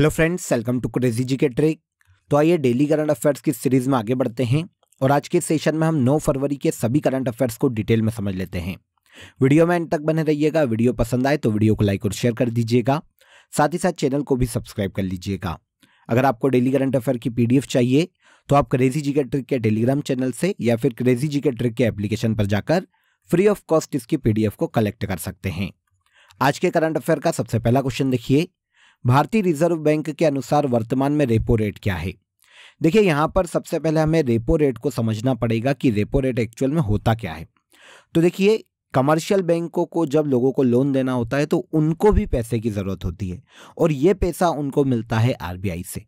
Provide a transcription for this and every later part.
Hello friends welcome to crazy G K trick तो आइए daily current affairs की series में आगे बढ़ते हैं और आज के सेशन में हम 9 फरवरी के सभी करंट अफेयर्स को डिटेल में समझ लेते हैं वीडियो में एंड तक बने रहिएगा वीडियो पसंद आए तो वीडियो को लाइक और शेयर कर दीजिएगा साथ ही साथ चैनल को भी सब्सक्राइब कर लीजिएगा अगर आपको डेली करंट अफेयर की पी चाहिए तो आप क्रेजी जी के ट्रिक के टेलीग्राम चैनल से या फिर क्रेजी जी के ट्रिक के एप्लीकेशन पर जाकर फ्री ऑफ कॉस्ट इसकी पी को कलेक्ट कर सकते हैं आज के करंट अफेयर का सबसे पहला क्वेश्चन देखिए भारतीय रिजर्व बैंक के अनुसार वर्तमान में रेपो रेट क्या है देखिए यहाँ पर सबसे पहले हमें रेपो रेट को समझना पड़ेगा कि रेपो रेट एक्चुअल में होता क्या है तो देखिए कमर्शियल बैंकों को जब लोगों को लोन देना होता है तो उनको भी पैसे की ज़रूरत होती है और ये पैसा उनको मिलता है आरबीआई से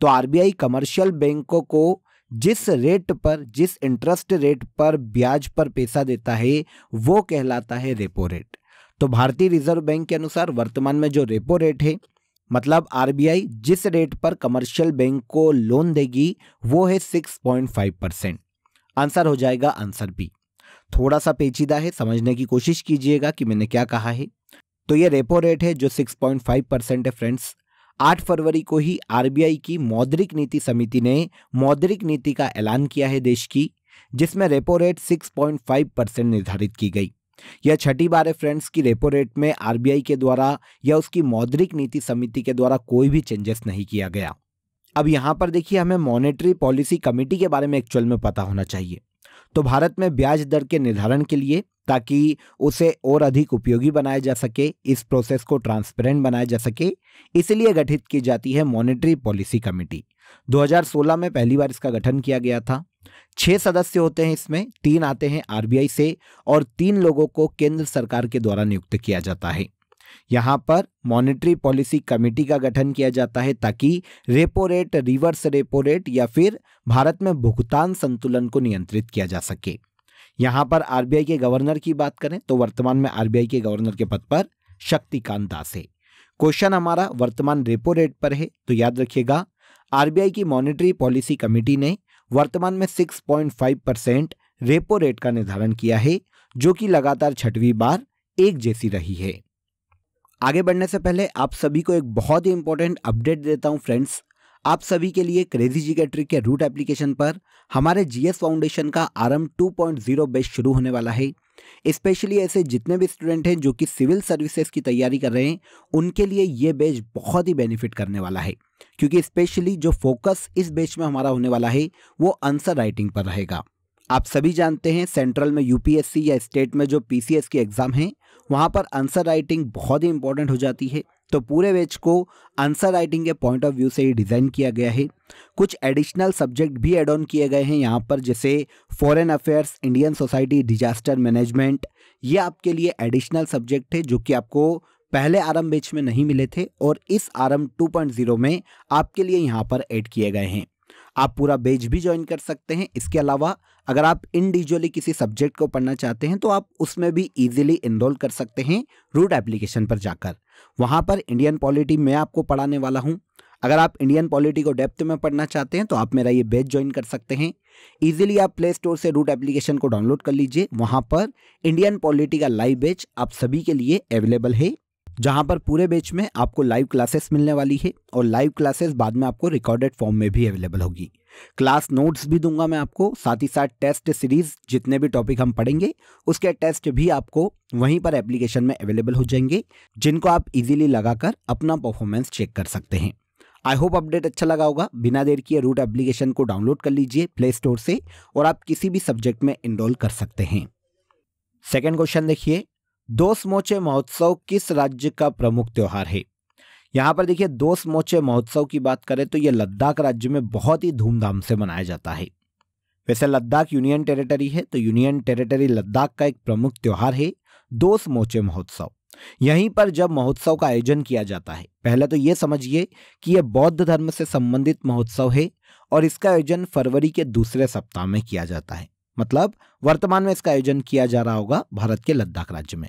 तो आरबीआई कमर्शियल बैंकों को जिस रेट पर जिस इंटरेस्ट रेट पर ब्याज पर पैसा देता है वो कहलाता है रेपो रेट तो भारतीय रिजर्व बैंक के अनुसार वर्तमान में जो रेपो रेट है मतलब आरबीआई जिस रेट पर कमर्शियल बैंक को लोन देगी वो है six point five percent answer हो जाएगा आंसर बी थोड़ा सा पेचीदा है समझने की कोशिश कीजिएगा कि मैंने क्या कहा है तो ये रेपो रेट है जो सिक्स पॉइंट फाइव परसेंट है फ्रेंड्स आठ फरवरी को ही आरबीआई की मौद्रिक नीति समिति ने मौद्रिक नीति का ऐलान किया है देश की जिसमें रेपो रेट फाइव परसेंट निर्धारित की गई यह छठी बार है फ्रेंड्स की रेपो रेट में आरबीआई के द्वारा या उसकी मौद्रिक नीति समिति के द्वारा कोई भी चेंजेस नहीं किया गया अब यहां पर देखिए हमें मॉनेटरी पॉलिसी कमेटी के बारे में एक्चुअल में पता होना चाहिए तो भारत में ब्याज दर के निर्धारण के लिए ताकि उसे और अधिक उपयोगी बनाया जा सके इस प्रोसेस को ट्रांसपेरेंट बनाया जा सके इसलिए गठित की जाती है मॉनेटरी पॉलिसी कमेटी 2016 में पहली बार इसका गठन किया गया था छह सदस्य होते हैं इसमें तीन आते हैं आरबीआई से और तीन लोगों को केंद्र सरकार के द्वारा नियुक्त किया जाता है यहां पर मॉनेटरी पॉलिसी कमेटी का गठन किया जाता है ताकि repo rate reverse repo rate या फिर भारत में भुगतान संतुलन को नियंत्रित किया जा सके यहां पर आरबीआई के गवर्नर की बात करें तो वर्तमान में आरबीआई के गवर्नर के पद पर शक्तिकांत दास है क्वेश्चन हमारा वर्तमान रेपो रेट पर है तो याद रखिएगा आरबीआई की मॉनेटरी पॉलिसी कमेटी ने वर्तमान में 6.5 परसेंट रेपो रेट का निर्धारण किया है जो कि लगातार छठवीं बार एक जैसी रही है आगे बढ़ने से पहले आप सभी को एक बहुत ही इंपॉर्टेंट अपडेट देता हूं फ्रेंड्स आप सभी के लिए क्रेजी जी के ट्रिक के रूट एप्लीकेशन पर हमारे जीएस फाउंडेशन का आरम 2.0 बेस शुरू होने वाला है स्पेशली ऐसे जितने भी स्टूडेंट हैं जो कि सिविल सर्विसेज की तैयारी कर रहे हैं उनके लिए ये बैच बहुत ही बेनिफिट करने वाला है क्योंकि स्पेशली जो फोकस इस बैच में हमारा होने वाला है वो आंसर राइटिंग पर रहेगा आप सभी जानते हैं सेंट्रल में यूपीएससी या स्टेट में जो पीसीएस की एग्ज़ाम है वहाँ पर आंसर राइटिंग बहुत ही इंपॉर्टेंट हो जाती है तो पूरे बेच को आंसर राइटिंग के पॉइंट ऑफ व्यू से ही डिज़ाइन किया गया है कुछ एडिशनल सब्जेक्ट भी एड ऑन किए गए हैं यहाँ पर जैसे foreign affairs Indian society disaster management ये आपके लिए एडिशनल सब्जेक्ट है जो कि आपको पहले आरम बेच में नहीं मिले थे और इस आरम 2.0 में आपके लिए यहाँ पर ऐड किए गए हैं आप पूरा बेच भी ज्वाइन कर सकते हैं इसके अलावा अगर आप इंडिविजुअली किसी सब्जेक्ट को पढ़ना चाहते हैं तो आप उसमें भी इजीली इनरोल कर सकते हैं रूट एप्लीकेशन पर जाकर वहाँ पर इंडियन पॉलिटी मैं आपको पढ़ाने वाला हूँ अगर आप इंडियन पॉलिटी को डेप्थ में पढ़ना चाहते हैं तो आप मेरा ये बेच ज्वाइन कर सकते हैं इजीली आप प्ले स्टोर से रूट एप्लीकेशन को डाउनलोड कर लीजिए वहाँ पर इंडियन पॉलिटी का लाइव बेच आप सभी के लिए अवेलेबल है जहां पर पूरे बैच में आपको लाइव क्लासेस मिलने वाली है और लाइव क्लासेस बाद में आपको रिकॉर्डेड फॉर्म में भी अवेलेबल होगी क्लास नोट्स भी दूंगा मैं आपको साथ ही साथ टेस्ट सीरीज जितने भी टॉपिक हम पढ़ेंगे उसके टेस्ट भी आपको वहीं पर एप्लीकेशन में अवेलेबल हो जाएंगे जिनको आप इजीली लगाकर अपना परफॉर्मेंस चेक कर सकते हैं आई होप अपडेट अच्छा लगा होगा बिना देर किए रूट एप्लीकेशन को डाउनलोड कर लीजिए प्ले स्टोर से और आप किसी भी सब्जेक्ट में इनरोल कर सकते हैं सेकेंड क्वेश्चन देखिए दोस मोचे महोत्सव किस राज्य का प्रमुख त्यौहार है यहाँ पर देखिए दोस मोचे महोत्सव की बात करें तो यह लद्दाख राज्य में बहुत ही धूमधाम से मनाया जाता है वैसे लद्दाख यूनियन टेरिटरी है तो यूनियन टेरिटरी लद्दाख का एक प्रमुख त्यौहार है दोस मोचे महोत्सव यहीं पर जब महोत्सव का आयोजन किया जाता है पहले तो ये समझिए कि यह बौद्ध धर्म से संबंधित महोत्सव है और इसका आयोजन फरवरी के दूसरे सप्ताह में किया जाता है मतलब वर्तमान में इसका आयोजन किया जा रहा होगा भारत के लद्दाख राज्य में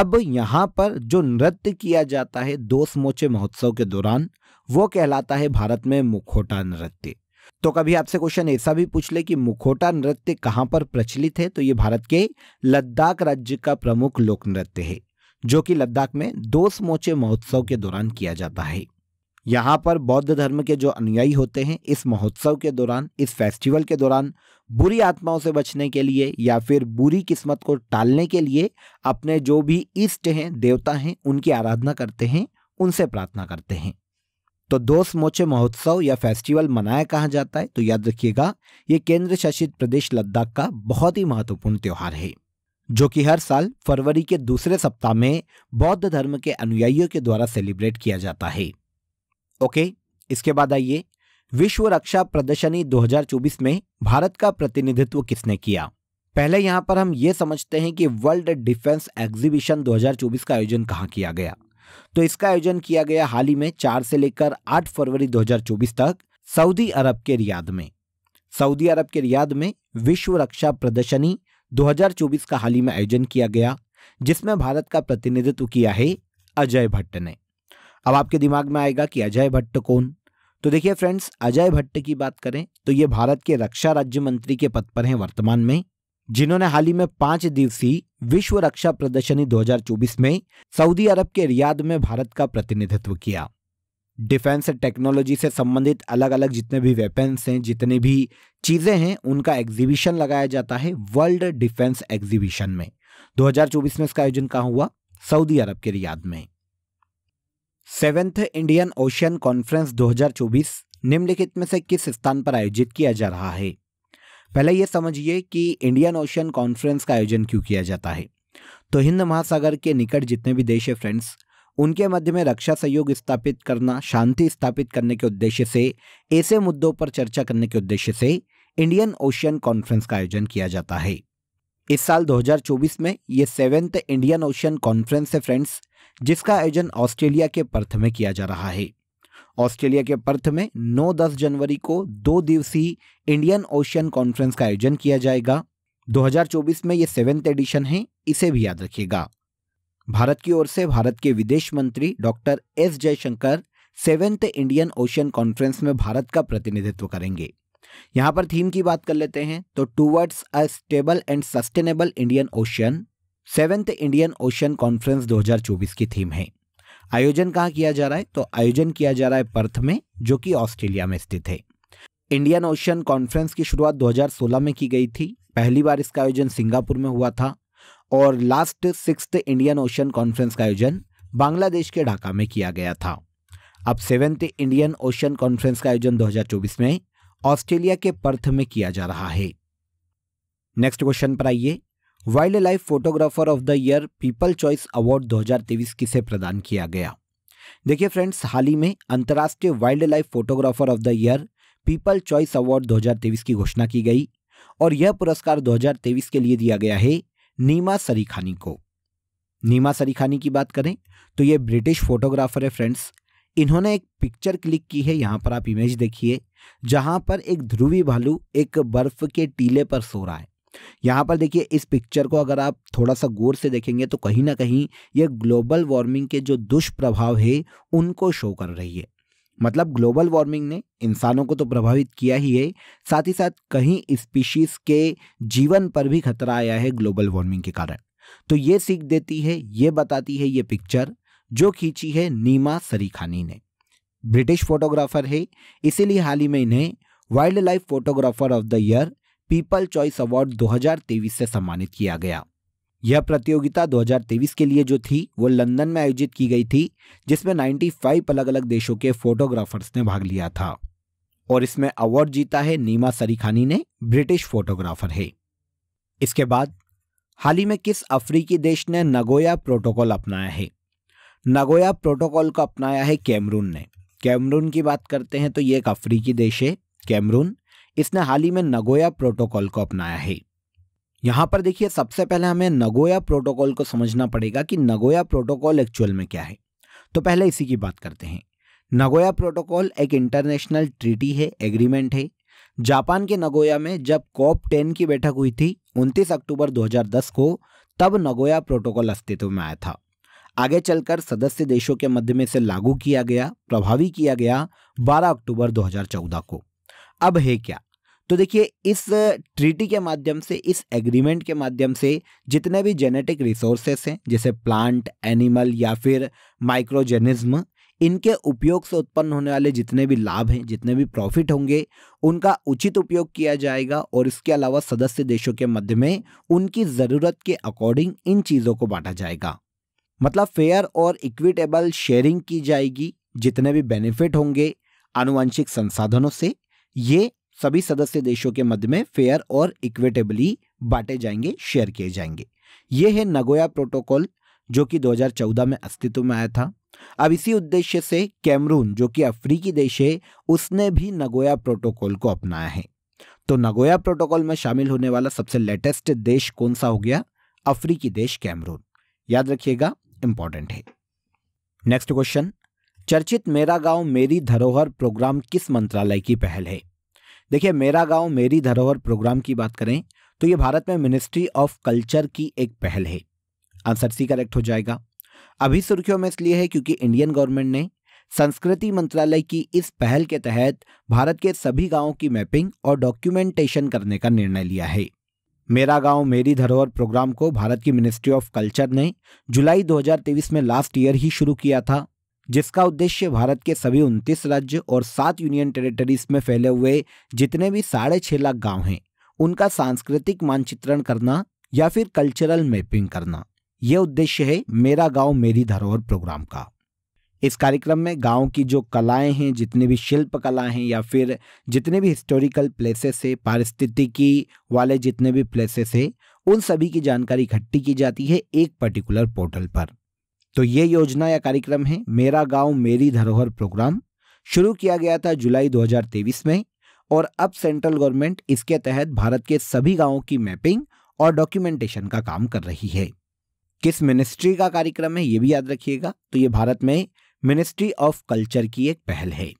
अब यहाँ पर जो नृत्य किया जाता है दो समोचे महोत्सव के दौरान वो कहलाता है भारत में मुखोटा नृत्य तो कभी आपसे क्वेश्चन ऐसा भी पूछ ले कि मुखोटा नृत्य कहाँ पर प्रचलित है तो ये भारत के लद्दाख राज्य का प्रमुख लोक नृत्य है जो कि लद्दाख में दो समोचे महोत्सव के दौरान किया जाता है यहाँ पर बौद्ध धर्म के जो अनुयायी होते हैं इस महोत्सव के दौरान इस फेस्टिवल के दौरान बुरी आत्माओं से बचने के लिए या फिर बुरी किस्मत को टालने के लिए अपने जो भी इष्ट हैं देवता हैं उनकी आराधना करते हैं उनसे प्रार्थना करते हैं तो दोस्त मोचे महोत्सव या फेस्टिवल मनाया कहा जाता है तो याद रखिएगा ये केंद्र शासित प्रदेश लद्दाख का बहुत ही महत्वपूर्ण त्यौहार है जो कि हर साल फरवरी के दूसरे सप्ताह में बौद्ध धर्म के अनुयायियों के द्वारा सेलिब्रेट किया जाता है ओके इसके बाद आइए विश्व रक्षा प्रदर्शनी 2024 में भारत का प्रतिनिधित्व किसने किया पहले यहाँ पर हम ये समझते हैं कि वर्ल्ड डिफेंस एग्जीबिशन 2024 का आयोजन कहाँ किया गया तो इसका आयोजन किया गया हाल ही में 4 से लेकर 8 फरवरी 2024 तक सऊदी अरब के रियाद में सऊदी अरब के रियाद में विश्व रक्षा प्रदर्शनी 2024 का हाल ही में आयोजन किया गया जिसमें भारत का प्रतिनिधित्व किया है अजय भट्ट ने अब आपके दिमाग में आएगा कि अजय भट्ट कौन तो देखिए फ्रेंड्स अजय भट्ट की बात करें तो ये भारत के रक्षा राज्य मंत्री के पद पर हैं वर्तमान में जिन्होंने हाल ही में पांच दिवसीय विश्व रक्षा प्रदर्शनी 2024 में सऊदी अरब के रियाद में भारत का प्रतिनिधित्व किया डिफेंस टेक्नोलॉजी से संबंधित अलग अलग जितने भी वेपन्स हैं जितनी भी चीज़ें हैं उनका एग्जीबिशन लगाया जाता है वर्ल्ड डिफेंस एग्जीबिशन में 2024 में इसका आयोजन कहाँ हुआ सऊदी अरब के रियाद में सेवेंथ इंडियन ओशियन कॉन्फ्रेंस 2024 निम्नलिखित में से किस स्थान पर आयोजित किया जा रहा है पहले ये समझिए कि इंडियन ओशियन कॉन्फ्रेंस का आयोजन क्यों किया जाता है तो हिंद महासागर के निकट जितने भी देश है फ्रेंड्स उनके मध्य में रक्षा सहयोग स्थापित करना शांति स्थापित करने के उद्देश्य से ऐसे मुद्दों पर चर्चा करने के उद्देश्य से इंडियन ओशियन कॉन्फ्रेंस का आयोजन किया जाता है इस साल 2024 में ये सेवेंथ इंडियन ओशियन कॉन्फ्रेंस है फ्रेंड्स जिसका आयोजन ऑस्ट्रेलिया के पर्थ में किया जा रहा है ऑस्ट्रेलिया के पर्थ में 9-10 जनवरी को दो दिवसीय इंडियन ओशियन कॉन्फ्रेंस का आयोजन किया जाएगा 2024 में ये सेवेंथ एडिशन है इसे भी याद रखिएगा भारत की ओर से भारत के विदेश मंत्री doctor S Jaishankar seventh Indian Ocean conference में भारत का प्रतिनिधित्व करेंगे यहां पर थीम की बात कर लेते हैं तो towards a stable and sustainable Indian Ocean seventh Indian Ocean conference 2024 की थीम है आयोजन कहाँ किया जा रहा है तो आयोजन किया जा रहा है पर्थ में जो कि ऑस्ट्रेलिया में स्थित है इंडियन ओशन कॉन्फ्रेंस की शुरुआत 2016 में की गई थी पहली बार इसका आयोजन सिंगापुर में हुआ था और last six Indian Ocean conference का आयोजन बांग्लादेश के ढाका में किया गया था अब सेवेंथ इंडियन ओशन कॉन्फ्रेंस का आयोजन 2024 में ऑस्ट्रेलिया के पर्थ में किया जा रहा है नेक्स्ट क्वेश्चन पर आइए wild life photographer of the year people choice award 2023 किसे प्रदान किया गया देखिए फ्रेंड्स हाल ही में अंतर्राष्ट्रीय wild life photographer of the year people choice award 2023 की घोषणा की गई और यह पुरस्कार 2023 के लिए दिया गया है नीमा सरीखानी को नीमा सरीखानी की बात करें तो ये ब्रिटिश फोटोग्राफर है फ्रेंड्स इन्होंने एक पिक्चर क्लिक की है यहाँ पर आप इमेज देखिए जहाँ पर एक ध्रुवी भालू एक बर्फ के टीले पर सो रहा है यहाँ पर देखिए इस पिक्चर को अगर आप थोड़ा सा गौर से देखेंगे तो कहीं ना कहीं ये ग्लोबल वार्मिंग के जो दुष्प्रभाव है उनको शो कर रही है मतलब ग्लोबल वार्मिंग ने इंसानों को तो प्रभावित किया ही है साथ ही साथ कहीं स्पीशीज के जीवन पर भी खतरा आया है ग्लोबल वार्मिंग के कारण तो ये सीख देती है ये बताती है ये पिक्चर जो खींची है नीमा सरीखानी ने ब्रिटिश फोटोग्राफर है इसीलिए हाल ही में इन्हें wild life photographer of the year people choice award 2023 से सम्मानित किया गया यह प्रतियोगिता 2023 के लिए जो थी वो लंदन में आयोजित की गई थी जिसमें 95 अलग अलग देशों के फोटोग्राफर्स ने भाग लिया था और इसमें अवार्ड जीता है नीमा सरीखानी ने ब्रिटिश फोटोग्राफर है इसके बाद हाल ही में किस अफ्रीकी देश ने नगोया प्रोटोकॉल अपनाया है नगोया प्रोटोकॉल को अपनाया है कैमरून ने कैमरून की बात करते हैं तो ये एक अफ्रीकी देश है कैमरून इसने हाल ही में नगोया प्रोटोकॉल को अपनाया है यहां पर देखिए सबसे पहले हमें नगोया प्रोटोकॉल को समझना पड़ेगा कि नगोया प्रोटोकॉल एक्चुअल में क्या है तो पहले इसी की बात करते हैं नगोया प्रोटोकॉल एक इंटरनेशनल ट्रीटी है एग्रीमेंट है जापान के नगोया में जब कॉप टेन की बैठक हुई थी उनतीस अक्टूबर 2010 को तब नगोया प्रोटोकॉल अस्तित्व में आया था आगे चलकर सदस्य देशों के मध्य में से लागू किया गया प्रभावी किया गया 12 अक्टूबर 2014 को अब है क्या तो देखिए इस ट्रीटी के माध्यम से इस एग्रीमेंट के माध्यम से जितने भी जेनेटिक रिसोर्सेस हैं जैसे प्लांट एनिमल या फिर माइक्रोजेनिज्म इनके उपयोग से उत्पन्न होने वाले जितने भी लाभ हैं जितने भी प्रॉफिट होंगे उनका उचित उपयोग किया जाएगा और इसके अलावा सदस्य देशों के मध्य में उनकी ज़रूरत के अकॉर्डिंग इन चीज़ों को बांटा जाएगा मतलब फेयर और इक्विटेबल शेयरिंग की जाएगी जितने भी बेनिफिट होंगे आनुवंशिक संसाधनों से ये सभी सदस्य देशों के मध्य में फेयर और इक्विटेबली बांटे जाएंगे शेयर किए जाएंगे ये है नगोया प्रोटोकॉल जो कि 2014 में अस्तित्व में आया था अब इसी उद्देश्य से कैमरून जो कि अफ्रीकी देश है उसने भी नगोया प्रोटोकॉल को अपनाया है तो नगोया प्रोटोकॉल में शामिल होने वाला सबसे लेटेस्ट देश कौन सा हो गया अफ्रीकी देश कैमरून याद रखिएगा इंपॉर्टेंट है नेक्स्ट क्वेश्चन चर्चित मेरा गांव मेरी धरोहर प्रोग्राम किस मंत्रालय की पहल है देखिए मेरा गांव मेरी धरोहर प्रोग्राम की बात करें तो ये भारत में मिनिस्ट्री ऑफ कल्चर की एक पहल है आंसर सी करेक्ट हो जाएगा अभी सुर्खियों में इसलिए है क्योंकि इंडियन गवर्नमेंट ने संस्कृति मंत्रालय की इस पहल के तहत भारत के सभी गांवों की मैपिंग और डॉक्यूमेंटेशन करने का निर्णय लिया है मेरा गांव मेरी धरोहर प्रोग्राम को भारत की मिनिस्ट्री ऑफ कल्चर ने जुलाई 2023 में लास्ट ईयर ही शुरू किया था जिसका उद्देश्य भारत के सभी उनतीस राज्य और सात यूनियन टेरिटरीज में फैले हुए जितने भी साढ़े छह लाख गाँव हैं उनका सांस्कृतिक मानचित्रण करना या फिर कल्चरल मैपिंग करना यह उद्देश्य है मेरा गांव मेरी धरोहर प्रोग्राम का इस कार्यक्रम में गांव की जो कलाएं हैं जितने भी शिल्प कलाएं हैं या फिर जितने भी हिस्टोरिकल प्लेसेस है पारिस्थितिकी वाले जितने भी प्लेसेस है उन सभी की जानकारी इकट्ठी की जाती है एक पर्टिकुलर पोर्टल पर तो ये योजना या कार्यक्रम है मेरा गांव मेरी धरोहर प्रोग्राम शुरू किया गया था जुलाई 2023 में और अब सेंट्रल गवर्नमेंट इसके तहत भारत के सभी गांवों की मैपिंग और डॉक्यूमेंटेशन का काम कर रही है किस मिनिस्ट्री का कार्यक्रम है ये भी याद रखिएगा तो ये भारत में मिनिस्ट्री ऑफ कल्चर की एक पहल है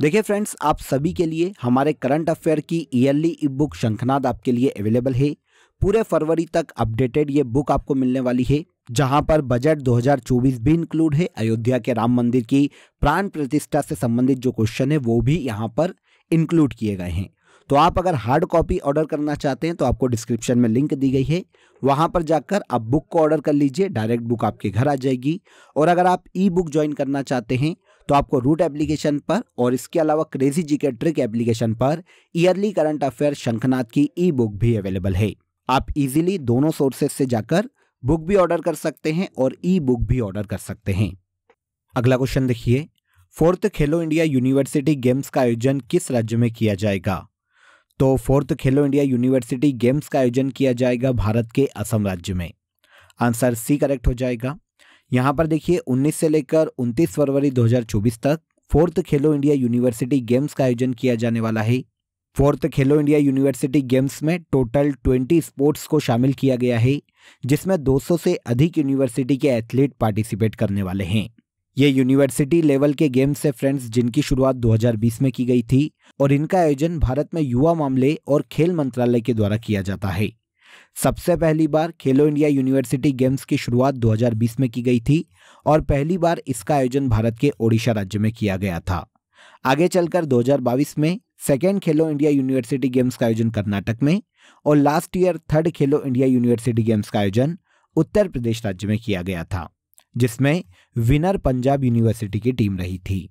देखिए फ्रेंड्स आप सभी के लिए हमारे करंट अफेयर की ईयरली ई बुक शंखनाद आपके लिए अवेलेबल है पूरे फरवरी तक अपडेटेड ये बुक आपको मिलने वाली है जहां पर बजट 2024 भी इंक्लूड है अयोध्या के राम मंदिर की प्राण प्रतिष्ठा से संबंधित जो क्वेश्चन है वो भी यहाँ पर इंक्लूड किए गए हैं तो आप अगर हार्ड कॉपी ऑर्डर करना चाहते हैं तो आपको डिस्क्रिप्शन में लिंक दी गई है वहां पर जाकर आप बुक को ऑर्डर कर लीजिए डायरेक्ट बुक आपके घर आ जाएगी और अगर आप ई बुक ज्वाइन करना चाहते हैं तो आपको रूट एप्लीकेशन पर और इसके अलावा crazy G K trick application पर ईयरली करंट अफेयर शंखनाथ की ई बुक भी अवेलेबल है आप इजीली दोनों सोर्सेज से जाकर बुक भी ऑर्डर कर सकते हैं और ई बुक भी ऑर्डर कर सकते हैं अगला क्वेश्चन देखिए fourth Khelo India university games का आयोजन किस राज्य में किया जाएगा तो fourth Khelo India university games का आयोजन किया जाएगा भारत के असम राज्य में आंसर सी करेक्ट हो जाएगा यहां पर देखिए 19 से लेकर 29 फरवरी 2024 तक fourth Khelo India university games का आयोजन किया जाने वाला है fourth Khelo India university games में टोटल 20 स्पोर्ट्स को शामिल किया गया है जिसमें 200 से अधिक यूनिवर्सिटी के एथलीट पार्टिसिपेट करने वाले हैं ये यूनिवर्सिटी लेवल के गेम्स है फ्रेंड्स जिनकी शुरुआत 2020 में की गई थी और इनका आयोजन भारत में युवा मामले और खेल मंत्रालय के द्वारा किया जाता है सबसे पहली बार खेलो इंडिया यूनिवर्सिटी गेम्स की शुरुआत 2020 में की गई थी और पहली बार इसका आयोजन भारत के ओडिशा राज्य में किया गया था आगे चलकर 2022 में सेकेंड खेलो इंडिया यूनिवर्सिटी गेम्स का आयोजन कर्नाटक में और last year third Khelo India university games का आयोजन उत्तर प्रदेश राज्य में किया गया था जिसमें विनर पंजाब यूनिवर्सिटी की टीम रही थी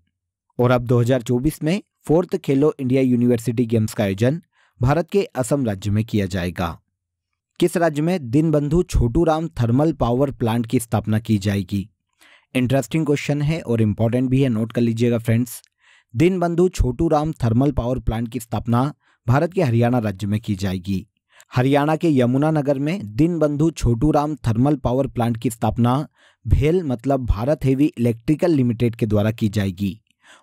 और अब 2024 में fourth Khelo India university games का आयोजन भारत के असम राज्य में किया जाएगा किस राज्य में Dinbandhu Chhotu Ram thermal power plant की स्थापना की जाएगी इंटरेस्टिंग क्वेश्चन है और इम्पॉर्टेंट भी है नोट कर लीजिएगा friends Deenbandhu Chhotu Ram thermal power plant की स्थापना भारत के हरियाणा राज्य में की जाएगी हरियाणा के यमुना नगर में Deenbandhu Chhotu Ram thermal power plant की स्थापना भेल मतलब भारत हेवी इलेक्ट्रिकल लिमिटेड के द्वारा की जाएगी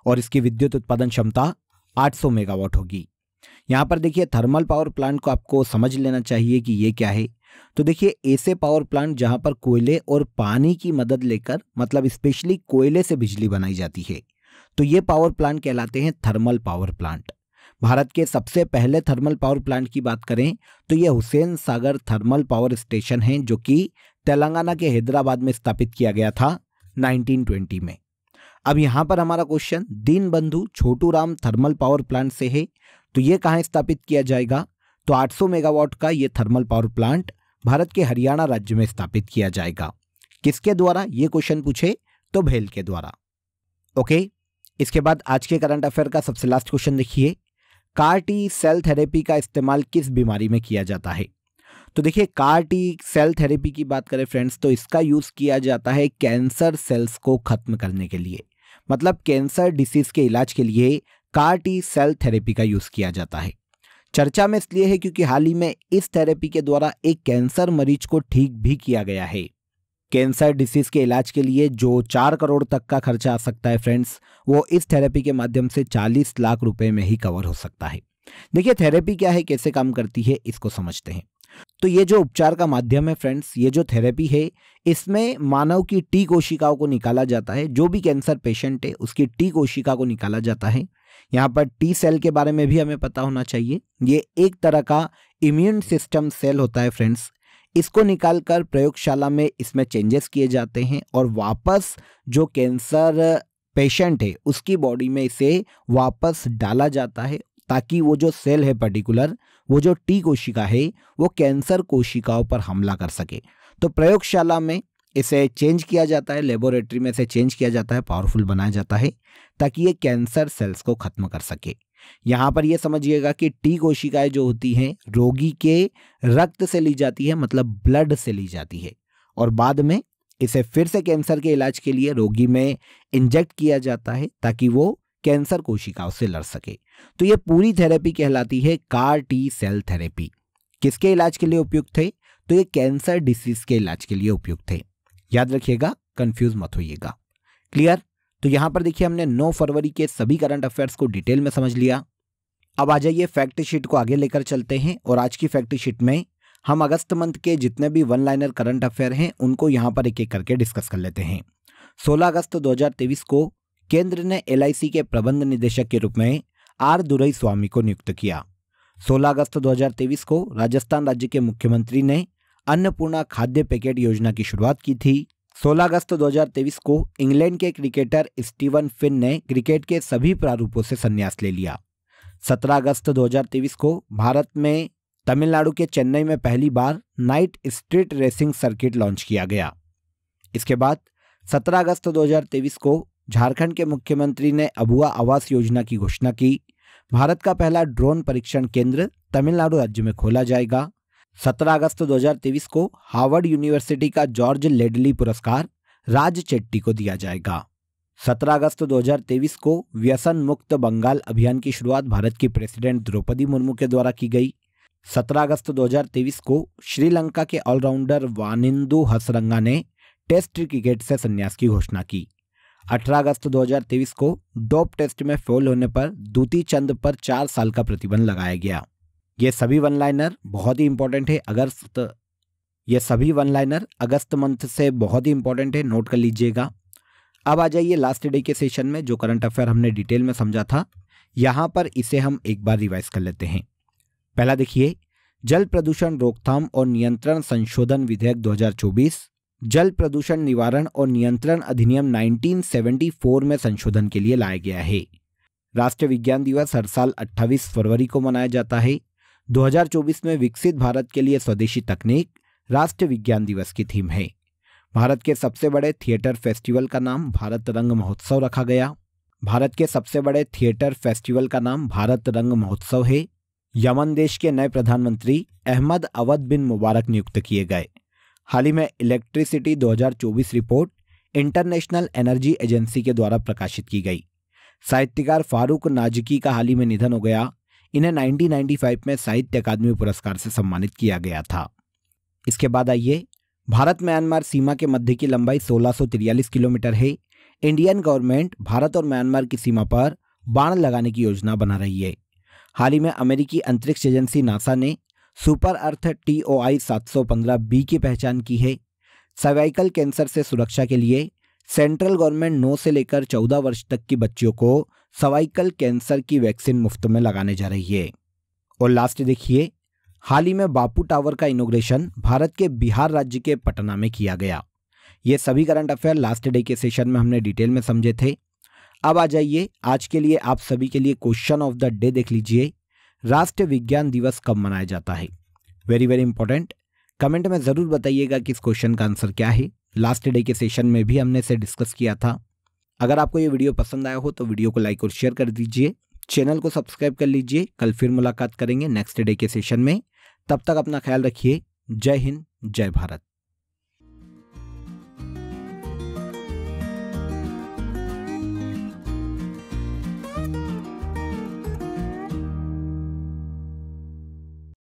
और इसकी विद्युत उत्पादन क्षमता 800 मेगावाट होगी यहाँ पर देखिए थर्मल पावर प्लांट को आपको समझ लेना चाहिए कि ये क्या है तो देखिए ऐसे पावर प्लांट जहाँ पर कोयले और पानी की मदद लेकर मतलब स्पेशली कोयले से बिजली बनाई जाती है तो ये पावर प्लांट कहलाते हैं थर्मल पावर प्लांट भारत के सबसे पहले थर्मल पावर प्लांट की बात करें तो ये Hussain Sagar thermal power station है जो कि तेलंगाना के हैदराबाद में स्थापित किया गया था 1920 में अब यहाँ पर हमारा question Deen Bandhu Chhotu Ram thermal power plant से है तो ये कहाँ स्थापित किया जाएगा तो 800 मेगावाट का ये थर्मल पावर प्लांट भारत के हरियाणा राज्य में स्थापित किया जाएगा किसके द्वारा ये क्वेश्चन पूछे तो भेल के द्वारा ओके okay? इसके बाद आज के करंट अफेयर का सबसे लास्ट क्वेश्चन देखिए कार टी सेल थेरेपी का इस्तेमाल किस बीमारी में किया जाता है तो देखिए कार टी सेल थेरेपी की बात करें फ्रेंड्स तो इसका यूज़ किया जाता है कैंसर सेल्स को ख़त्म करने के लिए मतलब कैंसर डिसीज़ के इलाज के लिए कार टी सेल थेरेपी का यूज़ किया जाता है चर्चा में इसलिए है क्योंकि हाल ही में इस थेरेपी के द्वारा एक कैंसर मरीज को ठीक भी किया गया है कैंसर डिसीज के इलाज के लिए जो चार करोड़ तक का खर्चा आ सकता है फ्रेंड्स वो इस थेरेपी के माध्यम से चालीस लाख रुपए में ही कवर हो सकता है देखिए थेरेपी क्या है कैसे काम करती है इसको समझते हैं तो ये जो उपचार का माध्यम है फ्रेंड्स ये जो थेरेपी है इसमें मानव की टी कोशिकाओं को निकाला जाता है जो भी कैंसर पेशेंट है उसकी टी कोशिका को निकाला जाता है यहाँ पर टी सेल के बारे में भी हमें पता होना चाहिए ये एक तरह का इम्यून सिस्टम सेल होता है फ्रेंड्स इसको निकालकर प्रयोगशाला में इसमें चेंजेस किए जाते हैं और वापस जो कैंसर पेशेंट है उसकी बॉडी में इसे वापस डाला जाता है ताकि वो जो सेल है पर्टिकुलर वो जो टी कोशिका है वो कैंसर कोशिकाओं पर हमला कर सके तो प्रयोगशाला में इसे चेंज किया जाता है लेबोरेटरी में इसे चेंज किया जाता है पावरफुल बनाया जाता है ताकि ये कैंसर सेल्स को ख़त्म कर सके यहाँ पर यह समझिएगा कि टी कोशिकाएं जो होती हैं रोगी के रक्त से ली जाती है मतलब ब्लड से ली जाती है और बाद में इसे फिर से कैंसर के इलाज के लिए रोगी में इंजेक्ट किया जाता है ताकि वो कैंसर कोशिकाओं से लड़ सके तो ये पूरी थेरेपी कहलाती है कार टी सेल थेरेपी किसके इलाज के लिए उपयुक्त है तो ये कैंसर डिसीज के इलाज के लिए उपयुक्त थे याद रखिएगा कंफ्यूज मत होइएगा क्लियर तो यहाँ पर देखिए हमने 9 फरवरी के सभी करंट अफेयर्स को डिटेल में समझ लिया अब आ जाइए फैक्ट शीट को आगे लेकर चलते हैं और आज की फैक्ट शीट में हम अगस्त मंथ के जितने भी वन लाइनर करंट अफेयर हैं उनको यहाँ पर एक एक करके डिस्कस कर लेते हैं 16 अगस्त 2023 को केंद्र ने एल के प्रबंध निदेशक के रूप में आर दुरई स्वामी को नियुक्त किया 16 अगस्त 2023 को राजस्थान राज्य के मुख्यमंत्री ने अन्नपूर्णा खाद्य पैकेट योजना की शुरुआत की थी 16 अगस्त 2023 को इंग्लैंड के क्रिकेटर स्टीवन फिन ने क्रिकेट के सभी प्रारूपों से संन्यास ले लिया 17 अगस्त 2023 को भारत में तमिलनाडु के चेन्नई में पहली बार night street racing circuit launch किया गया इसके बाद 17 अगस्त 2023 को झारखंड के मुख्यमंत्री ने अबुआ आवास योजना की घोषणा की भारत का पहला ड्रोन परीक्षण केंद्र तमिलनाडु राज्य में खोला जाएगा 17 अगस्त 2023 को हार्वर्ड यूनिवर्सिटी का जॉर्ज लेडली पुरस्कार राज चेट्टी को दिया जाएगा 17 अगस्त 2023 को व्यसन मुक्त बंगाल अभियान की शुरुआत भारत की प्रेसिडेंट द्रौपदी मुर्मू के द्वारा की गई 17 अगस्त 2023 को श्रीलंका के ऑलराउंडर वानिंदु हसरंगा ने टेस्ट क्रिकेट से संन्यास की घोषणा की 18 अगस्त 2023 को डोप टेस्ट में फेल होने पर दूती चंद पर चार साल का प्रतिबंध लगाया गया ये सभी वन लाइनर बहुत ही इंपॉर्टेंट है अगस्त ये सभी वन लाइनर अगस्त मंथ से बहुत ही इंपॉर्टेंट है नोट कर लीजिएगा अब आ जाइए लास्ट डे के सेशन में जो करंट अफेयर हमने डिटेल में समझा था यहाँ पर इसे हम एक बार रिवाइज कर लेते हैं पहला देखिए जल प्रदूषण रोकथाम और नियंत्रण संशोधन विधेयक 2024 जल प्रदूषण निवारण और नियंत्रण अधिनियम 1974 में संशोधन के लिए लाया गया है राष्ट्रीय विज्ञान दिवस हर साल 28 फरवरी को मनाया जाता है 2024 में विकसित भारत के लिए स्वदेशी तकनीक राष्ट्रीय विज्ञान दिवस की थीम है भारत के सबसे बड़े थिएटर फेस्टिवल का नाम भारत रंग महोत्सव रखा गया भारत के सबसे बड़े थिएटर फेस्टिवल का नाम भारत रंग महोत्सव है यमन देश के नए प्रधानमंत्री अहमद अवध बिन मुबारक नियुक्त किए गए हाल ही में electricity 2024 report international energy agency के द्वारा प्रकाशित की गई साहित्यकार फारूक नाजकी का हाल ही में निधन हो गया इन्हें 1995 में साहित्य अकादमी पुरस्कार से सम्मानित किया गया था इसके बाद आइए भारत म्यांमार सीमा के मध्य की लंबाई सोलह किलोमीटर है इंडियन गवर्नमेंट भारत और म्यांमार की सीमा पर बाण लगाने की योजना बना रही है हाल ही में अमेरिकी अंतरिक्ष एजेंसी नासा ने super earth T O I सात सौ पंद्रह बी की पहचान की है सर्वाइकल कैंसर से सुरक्षा के लिए सेंट्रल गवर्नमेंट नौ से लेकर चौदह वर्ष तक की बच्चियों को सवाइकल कैंसर की वैक्सीन मुफ्त में लगाने जा रही है और लास्ट देखिए हाल ही में बापू टावर का इनोग्रेशन भारत के बिहार राज्य के पटना में किया गया ये सभी करंट अफेयर लास्ट डे के सेशन में हमने डिटेल में समझे थे अब आ जाइए आज के लिए आप सभी के लिए क्वेश्चन ऑफ द डे देख लीजिए राष्ट्रीय विज्ञान दिवस कब मनाया जाता है वेरी वेरी इंपॉर्टेंट कमेंट में ज़रूर बताइएगा कि इस क्वेश्चन का आंसर क्या है लास्ट डे के सेशन में भी हमने इसे डिस्कस किया था अगर आपको ये वीडियो पसंद आया हो तो वीडियो को लाइक और शेयर कर दीजिए चैनल को सब्सक्राइब कर लीजिए कल फिर मुलाकात करेंगे नेक्स्ट डे के सेशन में तब तक अपना ख्याल रखिए जय हिंद जय भारत